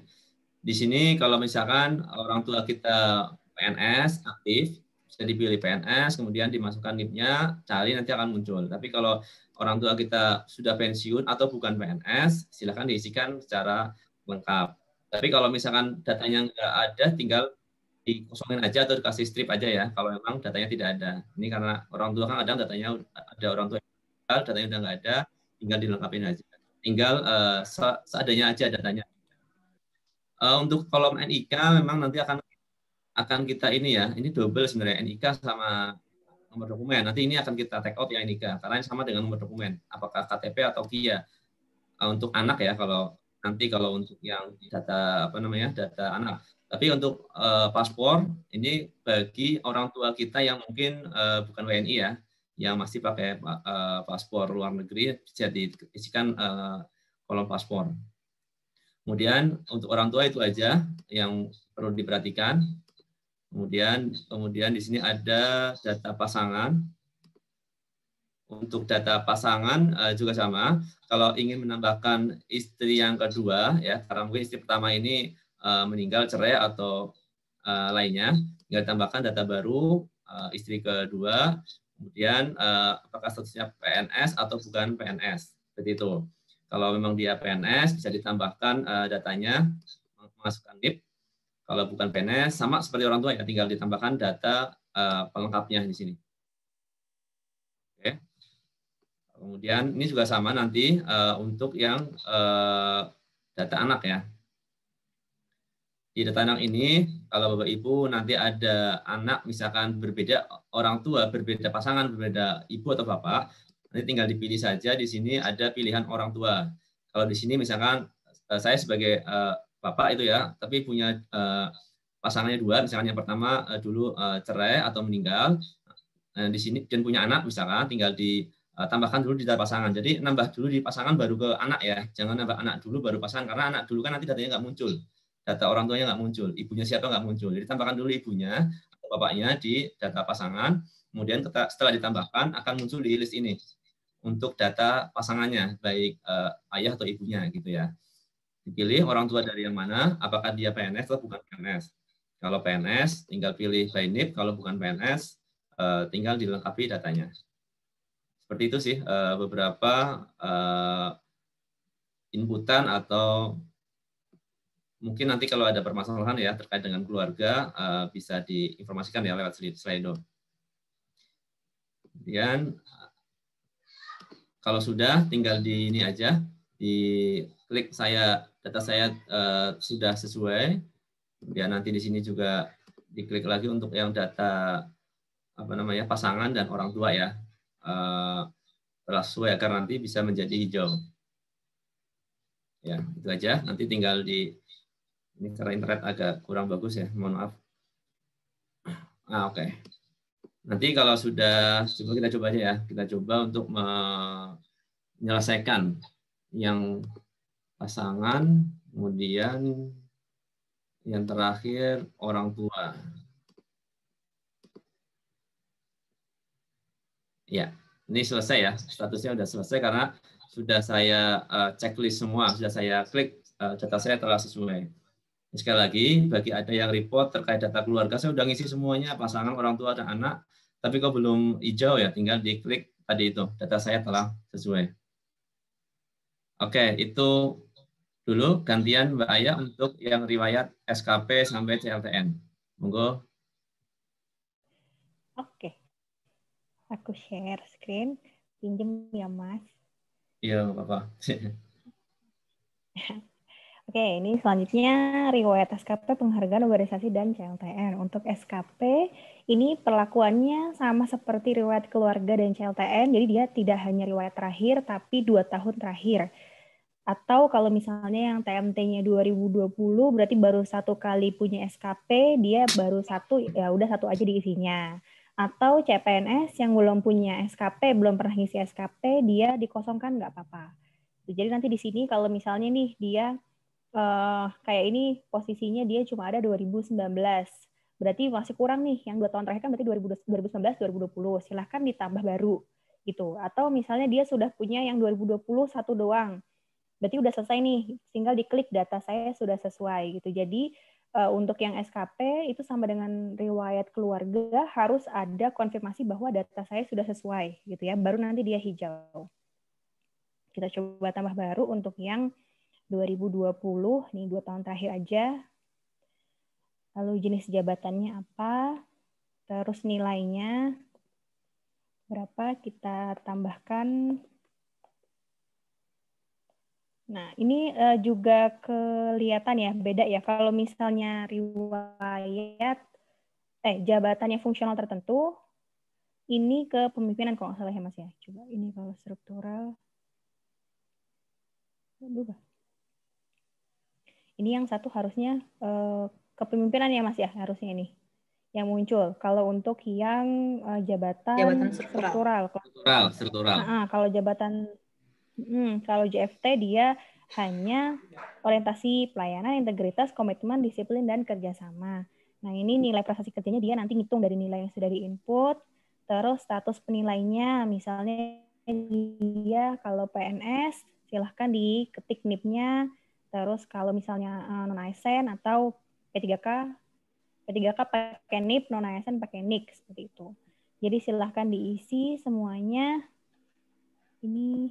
Di sini kalau misalkan orang tua kita PNS aktif, bisa dipilih PNS, kemudian dimasukkan NIP-nya, cari nanti akan muncul. Tapi kalau orang tua kita sudah pensiun atau bukan PNS, silahkan diisikan secara lengkap. Tapi kalau misalkan datanya nggak ada, tinggal dikosongin aja atau dikasih strip aja ya. Kalau memang datanya tidak ada. Ini karena orang tua kan kadang datanya ada orang tua yang datanya udah nggak ada, tinggal dilengkapin aja. Tinggal uh, seadanya aja datanya. Uh, untuk kolom NIK memang nanti akan akan kita ini ya, ini double sebenarnya NIK sama nomor dokumen. Nanti ini akan kita take out ya NIK karena ini sama dengan nomor dokumen, apakah KTP atau KIA. Uh, eh, untuk anak ya kalau nanti kalau untuk yang data apa namanya data anak. Tapi untuk uh, paspor ini bagi orang tua kita yang mungkin uh, bukan WNI ya, yang masih pakai uh, paspor luar negeri bisa diisikan uh, kolom paspor. Kemudian untuk orang tua itu aja yang perlu diperhatikan. Kemudian kemudian di sini ada data pasangan untuk data pasangan uh, juga sama. Kalau ingin menambahkan istri yang kedua, ya karena mungkin istri pertama ini uh, meninggal cerai atau uh, lainnya, tinggal tambahkan data baru uh, istri kedua, kemudian uh, apakah statusnya PNS atau bukan PNS, seperti itu. Kalau memang dia PNS bisa ditambahkan uh, datanya, masukkan NIP. Kalau bukan PNS sama seperti orang tua ya tinggal ditambahkan data uh, pelengkapnya di sini. Kemudian ini juga sama nanti uh, untuk yang uh, data anak ya. Di data anak ini, kalau Bapak Ibu nanti ada anak misalkan berbeda orang tua, berbeda pasangan, berbeda ibu atau bapak, nanti tinggal dipilih saja di sini ada pilihan orang tua. Kalau di sini misalkan eh, saya sebagai uh, bapak itu ya, tapi punya uh, pasangannya dua, misalkan yang pertama uh, dulu uh, cerai atau meninggal, nah, di sini dan punya anak misalkan tinggal di Eh, tambahkan dulu di data pasangan. Jadi nambah dulu di pasangan baru ke anak ya. Jangan nambah anak dulu baru pasangan karena anak dulu kan nanti datanya nggak muncul. Data orang tuanya nggak muncul, ibunya siapa nggak muncul. Jadi tambahkan dulu ibunya atau bapaknya di data pasangan. Kemudian setelah ditambahkan akan muncul di list ini untuk data pasangannya baik uh, ayah atau ibunya gitu ya. Dipilih orang tua dari yang mana, apakah dia PNS atau bukan PNS. Kalau PNS tinggal pilih by NIP, kalau bukan PNS eh, tinggal dilengkapi datanya. Seperti itu sih uh, beberapa uh, inputan atau mungkin nanti kalau ada permasalahan ya terkait dengan keluarga uh, bisa diinformasikan ya lewat slide slide Kemudian kalau sudah tinggal di ini aja di klik saya data saya uh, sudah sesuai. Ya nanti di sini juga diklik lagi untuk yang data apa namanya pasangan dan orang tua ya. Eh, raswe agar nanti bisa menjadi hijau. Ya, itu aja. Nanti tinggal di ini karena internet agak kurang bagus ya, mohon maaf. Ah, oke. Okay. Nanti kalau sudah coba kita coba aja ya. Kita coba untuk menyelesaikan yang pasangan, kemudian yang terakhir orang tua. Ya, ini selesai ya. Statusnya sudah selesai karena sudah saya uh, checklist semua, sudah saya klik uh, data saya telah sesuai. Sekali lagi, bagi ada yang report terkait data keluarga, saya sudah ngisi semuanya, pasangan, orang tua, dan anak. Tapi kok belum hijau ya, tinggal diklik tadi itu. Data saya telah sesuai. Oke, itu dulu gantian Mbak Aya untuk yang riwayat SKP sampai CLTN. Monggo. Oke. Aku share screen. Pinjem ya, Mas. Iya, Bapak. Oke, ini selanjutnya riwayat SKP penghargaan organisasi dan CLTR. Untuk SKP ini perlakuannya sama seperti riwayat keluarga dan CLTN, jadi dia tidak hanya riwayat terakhir tapi dua tahun terakhir. Atau kalau misalnya yang TMT-nya 2020 berarti baru satu kali punya SKP, dia baru satu ya udah satu aja diisinya atau CPNS yang belum punya SKP, belum pernah ngisi SKP, dia dikosongkan nggak apa-apa. Jadi nanti di sini kalau misalnya nih dia uh, kayak ini posisinya dia cuma ada 2019, berarti masih kurang nih yang dua tahun terakhir kan berarti 2019 2020 silahkan ditambah baru gitu atau misalnya dia sudah punya yang 2020 satu doang berarti udah selesai nih tinggal diklik data saya sudah sesuai gitu jadi Eh, untuk yang SKP itu sama dengan riwayat keluarga harus ada konfirmasi bahwa data saya sudah sesuai gitu ya baru nanti dia hijau kita coba tambah baru untuk yang 2020 nih dua tahun terakhir aja lalu jenis jabatannya apa terus nilainya berapa kita tambahkan Nah, ini uh, juga kelihatan ya beda ya kalau misalnya riwayat eh jabatannya fungsional tertentu ini ke pemimpinan kalau nggak salah ya Mas ya. Coba ini kalau struktural Ini yang satu harusnya uh, eh, kepemimpinan ya Mas ya harusnya ini yang muncul. Kalau untuk yang eh, jabatan, jabatan struktural, struktural, struktural, struktural. Nah, kalau jabatan Hmm, kalau JFT dia hanya orientasi pelayanan, integritas, komitmen, disiplin, dan kerjasama. Nah ini nilai prestasi kerjanya dia nanti ngitung dari nilai yang sudah diinput, terus status penilainya misalnya dia kalau PNS silahkan diketik NIP-nya, terus kalau misalnya eh, non ASN atau P3K, P3K pakai NIP, non ASN pakai NIK seperti itu. Jadi silahkan diisi semuanya. Ini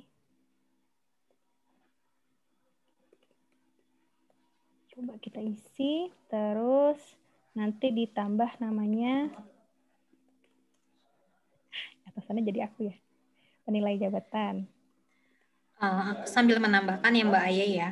Coba kita isi, terus nanti ditambah namanya. Atasannya jadi aku ya, penilai jabatan. Uh, sambil menambahkan ya Mbak Aye ya.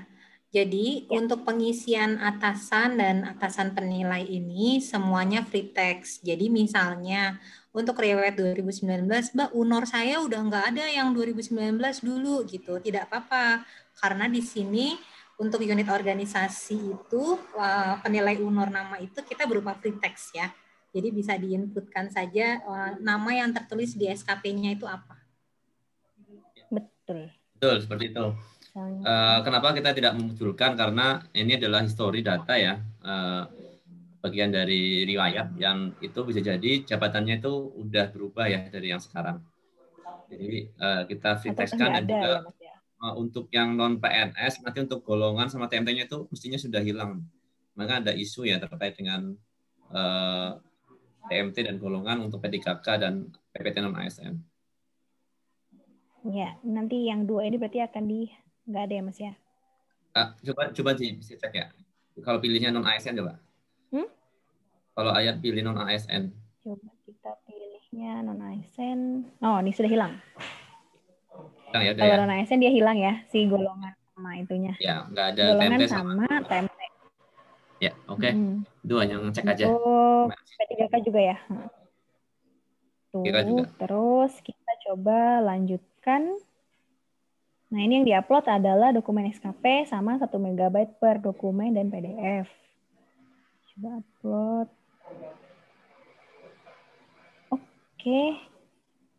Jadi ya. untuk pengisian atasan dan atasan penilai ini semuanya free text. Jadi misalnya untuk riwayat 2019, Mbak Unor saya udah nggak ada yang 2019 dulu gitu. Tidak apa-apa karena di sini untuk unit organisasi itu eh, penilai unor nama itu kita berupa free text ya. Jadi bisa diinputkan saja eh, nama yang tertulis di SKP-nya itu apa. Betul. Betul, seperti itu. Eh, kenapa kita tidak memunculkan? Karena ini adalah histori data ya. bagian dari riwayat yang itu bisa jadi jabatannya itu udah berubah ya dari yang sekarang. Jadi kita free text kan dan juga ya, uh, untuk yang non PNS nanti untuk golongan sama TMT-nya itu mestinya sudah hilang. Maka ada isu ya terkait dengan uh, eh, TMT dan golongan untuk P3K dan PPT non ASN. Ya, nanti yang dua ini berarti akan di nggak ada ya Mas ya? Uh, coba coba sih bisa cek ya. Kalau pilihnya non ASN coba. Hmm? Kalau ayat pilih non ASN. Coba kita pilihnya non ASN. Oh, ini sudah hilang hilang ya. kalau ya. ASN dia hilang ya si golongan sama itunya. Ya, nggak ada golongan tempe sama, sama Ya, oke. Okay. Hmm. yang cek aja. P3K juga ya. Hmm. Tuh, Kira juga. terus kita coba lanjutkan. Nah, ini yang diupload adalah dokumen SKP sama 1 MB per dokumen dan PDF. Coba upload. Oke, okay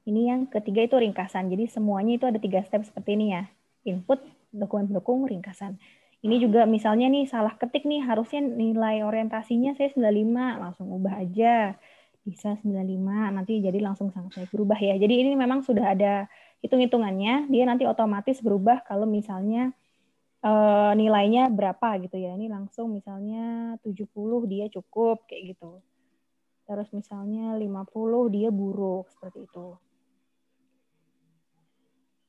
ini yang ketiga itu ringkasan. Jadi semuanya itu ada tiga step seperti ini ya. Input, dokumen pendukung, ringkasan. Ini juga misalnya nih salah ketik nih harusnya nilai orientasinya saya 95 langsung ubah aja bisa 95 nanti jadi langsung sangat saya berubah ya. Jadi ini memang sudah ada hitung-hitungannya dia nanti otomatis berubah kalau misalnya e, nilainya berapa gitu ya. Ini langsung misalnya 70 dia cukup kayak gitu. Terus misalnya 50 dia buruk seperti itu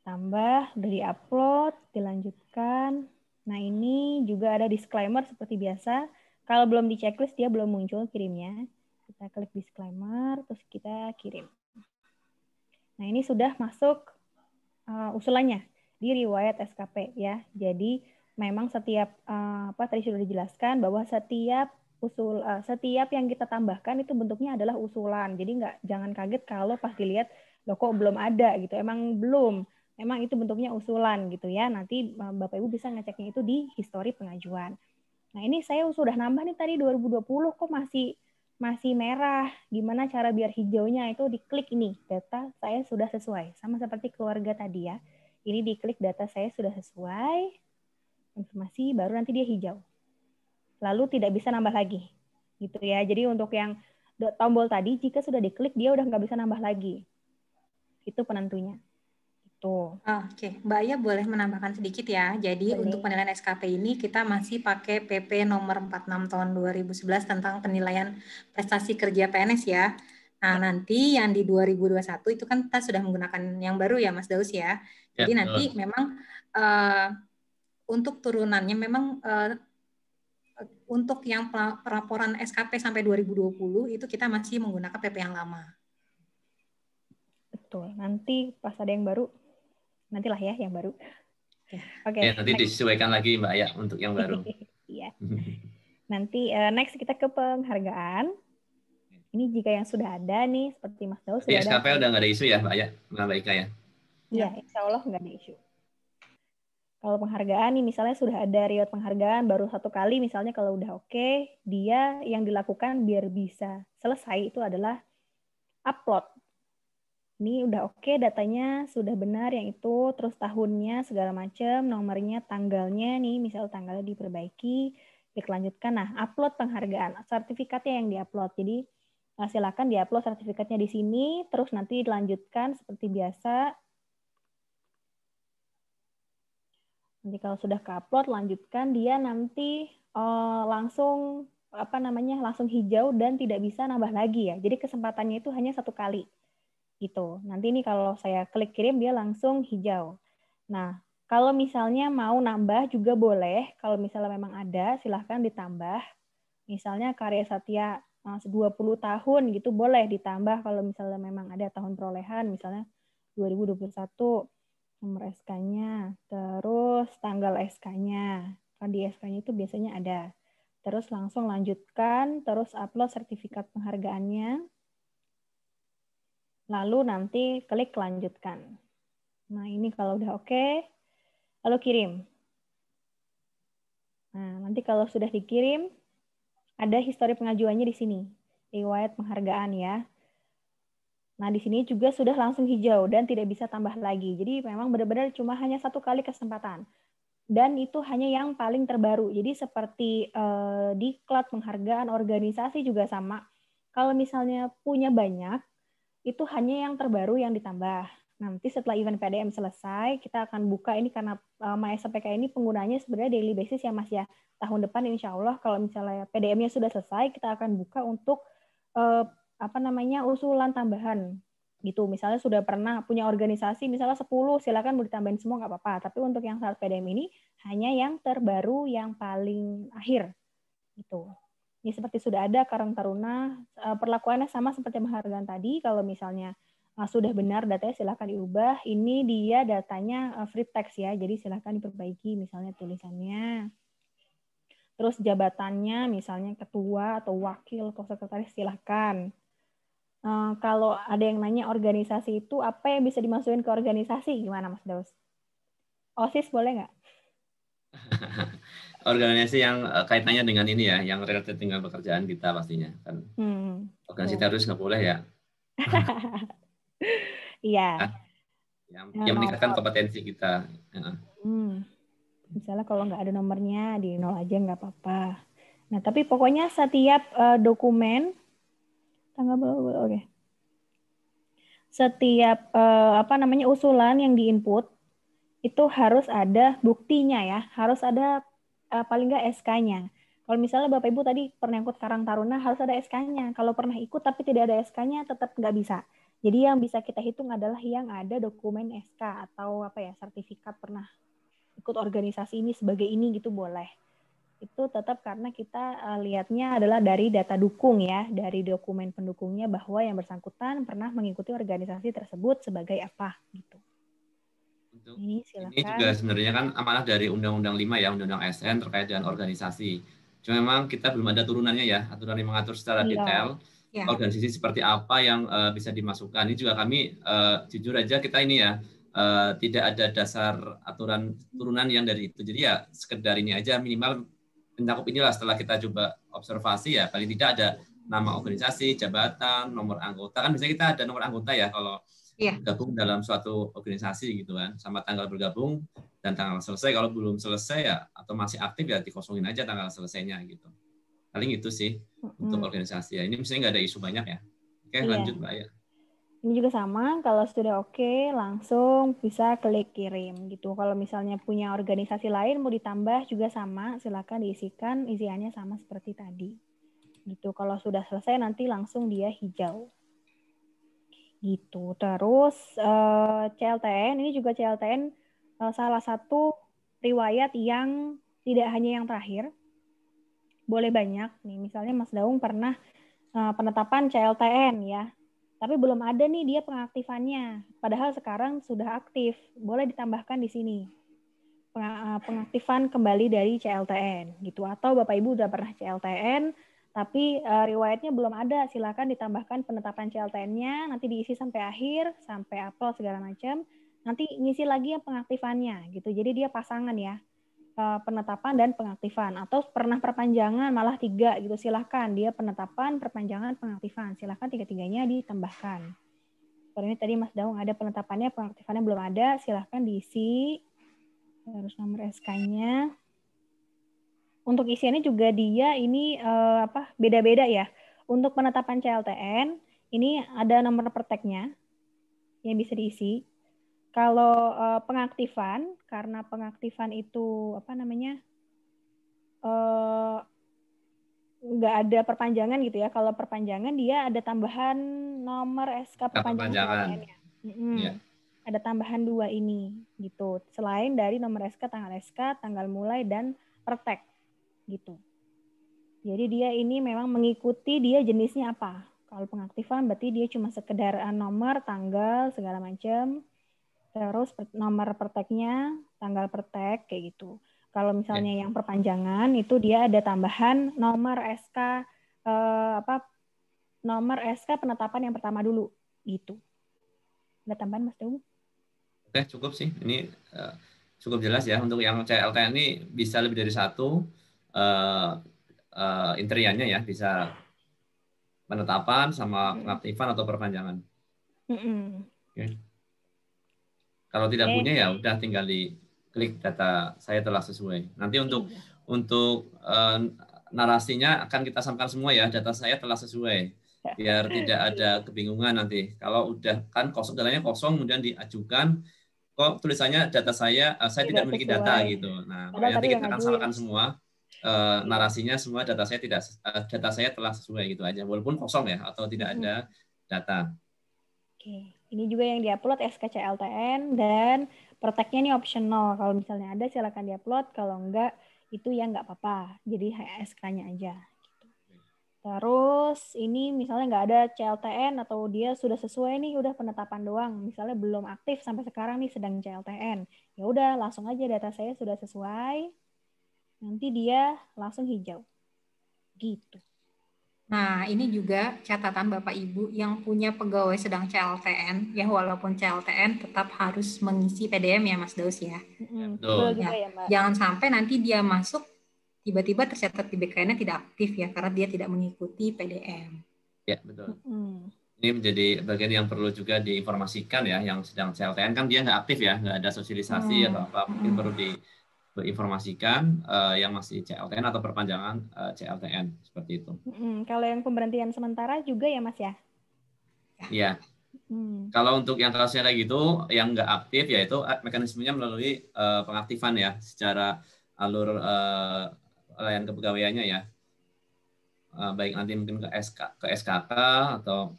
tambah dari upload, dilanjutkan. Nah ini juga ada disclaimer seperti biasa. Kalau belum di checklist dia belum muncul kirimnya. Kita klik disclaimer, terus kita kirim. Nah ini sudah masuk uh, usulannya di riwayat SKP ya. Jadi memang setiap uh, apa tadi sudah dijelaskan bahwa setiap usul uh, setiap yang kita tambahkan itu bentuknya adalah usulan. Jadi nggak jangan kaget kalau pas dilihat loh kok belum ada gitu. Emang belum emang itu bentuknya usulan gitu ya. Nanti eh, Bapak Ibu bisa ngeceknya itu di histori pengajuan. Nah, ini saya sudah nambah nih tadi 2020 kok masih masih merah. Gimana cara biar hijaunya itu diklik ini. Data saya sudah sesuai. Sama seperti keluarga tadi ya. Ini diklik data saya sudah sesuai. Informasi baru nanti dia hijau. Lalu tidak bisa nambah lagi. Gitu ya. Jadi untuk yang tombol tadi jika sudah diklik dia udah nggak bisa nambah lagi. Itu penentunya itu. Oke, okay. Mbak Aya boleh menambahkan sedikit ya. Jadi boleh. untuk penilaian SKP ini kita masih pakai PP nomor 46 tahun 2011 tentang penilaian prestasi kerja PNS ya. Nah, ya. nanti yang di 2021 itu kan kita sudah menggunakan yang baru ya Mas Daus ya. ya Jadi ya, nanti betul. memang uh, untuk turunannya memang uh, untuk yang pelaporan SKP sampai 2020 itu kita masih menggunakan PP yang lama. Betul. Nanti pas ada yang baru nantilah ya yang baru. Ya. Oke. Okay, ya, nanti disesuaikan lagi Mbak ya untuk yang baru. Iya. nanti uh, next kita ke penghargaan. Ini jika yang sudah ada nih seperti Mas Daus. Ya, SKP ada. Kan? udah nggak ada isu ya Mbak ya, Mbak Ika ya. Iya, ya. Insya Allah nggak ada isu. Kalau penghargaan nih misalnya sudah ada riwayat penghargaan baru satu kali misalnya kalau udah oke okay, dia yang dilakukan biar bisa selesai itu adalah upload ini udah oke okay, datanya sudah benar yang itu terus tahunnya segala macam nomornya tanggalnya nih misal tanggalnya diperbaiki lanjutkan nah upload penghargaan sertifikatnya yang diupload jadi eh, silakan diupload sertifikatnya di sini terus nanti dilanjutkan seperti biasa nanti kalau sudah keupload lanjutkan dia nanti eh, langsung apa namanya langsung hijau dan tidak bisa nambah lagi ya jadi kesempatannya itu hanya satu kali gitu. Nanti ini kalau saya klik kirim dia langsung hijau. Nah, kalau misalnya mau nambah juga boleh. Kalau misalnya memang ada, silahkan ditambah. Misalnya karya Satya 20 eh, tahun gitu boleh ditambah kalau misalnya memang ada tahun perolehan misalnya 2021 nomor SK-nya, terus tanggal SK-nya. kan Di SK-nya itu biasanya ada. Terus langsung lanjutkan, terus upload sertifikat penghargaannya, lalu nanti klik lanjutkan. Nah, ini kalau udah oke, lalu kirim. Nah, nanti kalau sudah dikirim, ada histori pengajuannya di sini, riwayat penghargaan ya. Nah, di sini juga sudah langsung hijau dan tidak bisa tambah lagi. Jadi memang benar-benar cuma hanya satu kali kesempatan. Dan itu hanya yang paling terbaru. Jadi seperti eh, diklat penghargaan organisasi juga sama. Kalau misalnya punya banyak, itu hanya yang terbaru yang ditambah. Nanti setelah event PDM selesai, kita akan buka ini karena uh, eh, MySPK ini penggunanya sebenarnya daily basis ya Mas ya. Tahun depan insya Allah kalau misalnya PDM-nya sudah selesai, kita akan buka untuk eh, apa namanya usulan tambahan gitu. Misalnya sudah pernah punya organisasi, misalnya 10, silakan mau ditambahin semua nggak apa-apa. Tapi untuk yang saat PDM ini, hanya yang terbaru yang paling akhir gitu ya seperti sudah ada Karang Taruna, eh, perlakuannya sama seperti penghargaan tadi, kalau misalnya eh, sudah benar datanya silahkan diubah, ini dia datanya eh, free text ya, jadi silahkan diperbaiki misalnya tulisannya. Terus jabatannya misalnya ketua atau wakil atau sekretaris silahkan. Kalau ada yang nanya organisasi itu apa yang bisa dimasukin ke organisasi, gimana Mas Daus? OSIS boleh nggak? organisasi yang uh, kaitannya dengan ini ya, yang related dengan pekerjaan kita pastinya kan. Hmm. Organisasi yeah. terus nggak boleh ya. Iya. nah, yang, yeah, yang meningkatkan no, kompetensi kita. Hmm. Misalnya kalau nggak ada nomornya di nol aja nggak apa-apa. Nah tapi pokoknya setiap uh, dokumen tanggal berapa? Oke. Setiap uh, apa namanya usulan yang diinput itu harus ada buktinya ya, harus ada uh, paling nggak SK-nya. Kalau misalnya Bapak Ibu tadi pernah ikut Karang Taruna harus ada SK-nya. Kalau pernah ikut tapi tidak ada SK-nya tetap nggak bisa. Jadi yang bisa kita hitung adalah yang ada dokumen SK atau apa ya sertifikat pernah ikut organisasi ini sebagai ini gitu boleh. Itu tetap karena kita uh, lihatnya adalah dari data dukung ya, dari dokumen pendukungnya bahwa yang bersangkutan pernah mengikuti organisasi tersebut sebagai apa gitu itu. Ini, ini juga sebenarnya kan amanah dari Undang-Undang 5 ya, Undang-Undang SN terkait dengan organisasi. Cuma memang kita belum ada turunannya ya, aturan yang mengatur secara iya. detail ya. organisasi seperti apa yang uh, bisa dimasukkan. Ini juga kami uh, jujur aja kita ini ya uh, tidak ada dasar aturan turunan yang dari itu. Jadi ya sekedar ini aja minimal mencakup inilah setelah kita coba observasi ya paling tidak ada nama organisasi, jabatan, nomor anggota kan biasanya kita ada nomor anggota ya kalau yeah. Iya. gabung dalam suatu organisasi gitu kan sama tanggal bergabung dan tanggal selesai kalau belum selesai ya atau masih aktif ya dikosongin aja tanggal selesainya gitu paling itu sih mm untuk organisasi ya ini misalnya nggak ada isu banyak ya oke yeah. lanjut mbak ya ini juga sama, kalau sudah oke langsung bisa klik kirim gitu. Kalau misalnya punya organisasi lain mau ditambah juga sama, silakan diisikan isiannya sama seperti tadi. Gitu. Kalau sudah selesai nanti langsung dia hijau. Gitu. Terus uh, eh, CLTN ini juga CLTN uh, eh, salah satu riwayat yang tidak hanya yang terakhir. Boleh banyak nih. Misalnya Mas Daung pernah uh, penetapan CLTN ya. Tapi belum ada nih dia pengaktifannya. Padahal sekarang sudah aktif. Boleh ditambahkan di sini pengaktifan kembali dari CLTN gitu atau Bapak Ibu sudah pernah CLTN tapi uh, riwayatnya belum ada. Silakan ditambahkan penetapan CLTN-nya, nanti diisi sampai akhir, sampai April segala macam. Nanti ngisi lagi yang pengaktifannya gitu. Jadi dia pasangan ya uh, penetapan dan pengaktifan atau pernah perpanjangan malah tiga gitu. Silahkan dia penetapan, perpanjangan, pengaktifan. Silahkan tiga-tiganya ditambahkan. Kalau ini tadi Mas Daung ada penetapannya, pengaktifannya belum ada. Silahkan diisi. Harus nomor SK-nya untuk isiannya juga dia ini uh, apa beda-beda ya. Untuk penetapan CLTN ini ada nomor perteknya yang bisa diisi. Kalau uh, pengaktifan karena pengaktifan itu apa namanya eh, nggak uh, ada perpanjangan gitu ya. Kalau perpanjangan dia ada tambahan nomor SK perpanjangan. Iya. ada tambahan dua ini gitu selain dari nomor SK tanggal SK tanggal mulai dan pertek gitu. Jadi dia ini memang mengikuti dia jenisnya apa. Kalau pengaktifan berarti dia cuma sekedar eh, nomor, tanggal, segala macam. Terus nomor perteknya, tanggal pertek kayak gitu. Kalau misalnya yang perpanjangan itu dia ada tambahan nomor SK eh, apa nomor SK penetapan yang pertama dulu gitu. Ada tambahan Mas Teguh? Oke, cukup sih. Ini uh, cukup jelas ya untuk yang CLT ini bisa lebih dari satu uh, eh, uh, eh, interiannya ya bisa penetapan sama pengaktifan atau perpanjangan. okay. Kalau tidak punya ya udah tinggal di klik data saya telah sesuai. Nanti untuk iya. untuk uh, narasinya akan kita samkan semua ya data saya telah sesuai ya. biar tidak ada kebingungan nanti. Kalau udah kan kosong datanya kosong kemudian diajukan kok tulisannya data saya saya tidak, tidak memiliki sesuai. data gitu. Nah, Padahal nanti kita akan salahkan semua uh, narasinya semua data saya tidak uh, data saya telah sesuai gitu aja walaupun kosong ya atau tidak hmm. ada data. Oke, ini juga yang diupload SKCLTN dan proteknya ini optional. Kalau misalnya ada silakan diupload, kalau enggak itu ya enggak apa-apa. Jadi HSK-nya aja. Terus ini misalnya nggak ada CLTN atau dia sudah sesuai nih, udah penetapan doang. Misalnya belum aktif sampai sekarang nih sedang CLTN. Ya udah langsung aja data saya sudah sesuai, nanti dia langsung hijau. Gitu. Nah, ini juga catatan Bapak Ibu yang punya pegawai sedang CLTN, ya walaupun CLTN tetap harus mengisi PDM ya Mas Daus ya. Mm, hmm Ya, Jangan sampai nanti dia masuk tiba-tiba tercatat di BKN-nya tidak aktif ya karena dia tidak mengikuti PDM. Ya, betul. Mm. Ini menjadi bagian yang perlu juga diinformasikan ya yang sedang CLTN kan dia nggak aktif ya, nggak ada sosialisasi mm. atau apa mungkin mm. perlu di berinformasikan uh, yang masih CLTN atau perpanjangan uh, eh, CLTN seperti itu. Mm, kalau yang pemberhentian sementara juga ya Mas ya? Iya. Mm. Kalau untuk yang kasusnya lagi itu yang nggak aktif yaitu eh, mekanismenya melalui uh, pengaktifan ya secara alur uh, layan kepegawaiannya ya. Uh, baik nanti mungkin ke SK ke SKK atau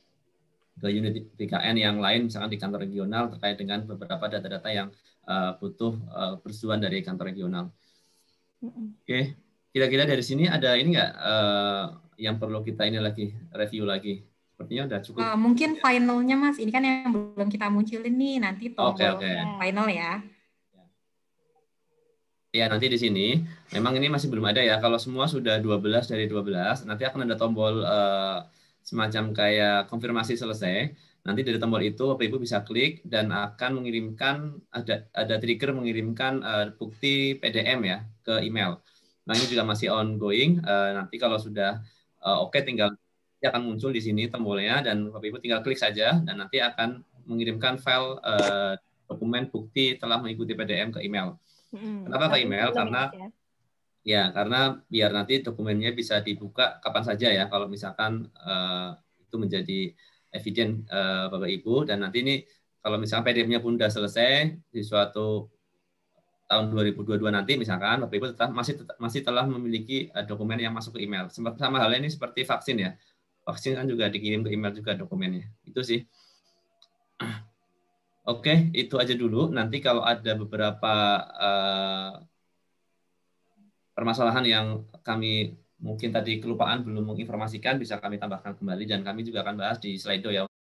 ke unit BKN yang lain, misalkan di kantor regional terkait dengan beberapa data-data yang uh, butuh uh, persetujuan dari kantor regional. Oke, okay. kira-kira dari sini ada ini nggak uh, yang perlu kita ini lagi review lagi? Sepertinya udah cukup. Uh, mungkin finalnya mas, ini kan yang belum kita munculin nih nanti tombol okay, okay. final ya. Ya, nanti di sini memang ini masih belum ada ya. Kalau semua sudah 12 dari 12, nanti akan ada tombol uh, semacam kayak konfirmasi selesai. Nanti dari tombol itu Bapak Ibu bisa klik dan akan mengirimkan ada ada trigger mengirimkan uh, bukti PDM ya ke email. Nah ini juga masih ongoing. Uh, nanti kalau sudah uh, oke okay, tinggal akan muncul di sini tombolnya dan Bapak Ibu tinggal klik saja dan nanti akan mengirimkan file uh, dokumen bukti telah mengikuti PDM ke email. Kenapa ke email? Karena Ya, karena biar nanti dokumennya bisa dibuka kapan saja ya, kalau misalkan uh, itu menjadi eviden uh, eh, Bapak Ibu, dan nanti ini kalau misalkan PDM-nya pun sudah selesai di suatu tahun 2022 nanti misalkan Bapak Ibu tetap, masih tetap, masih telah memiliki uh, dokumen yang masuk ke email. Sama, sama halnya ini seperti vaksin ya. Vaksin kan juga dikirim ke email juga dokumennya. Itu sih. Oke, okay, itu aja dulu. Nanti kalau ada beberapa uh, permasalahan yang kami mungkin tadi kelupaan belum menginformasikan bisa kami tambahkan kembali dan kami juga akan bahas di slideo ya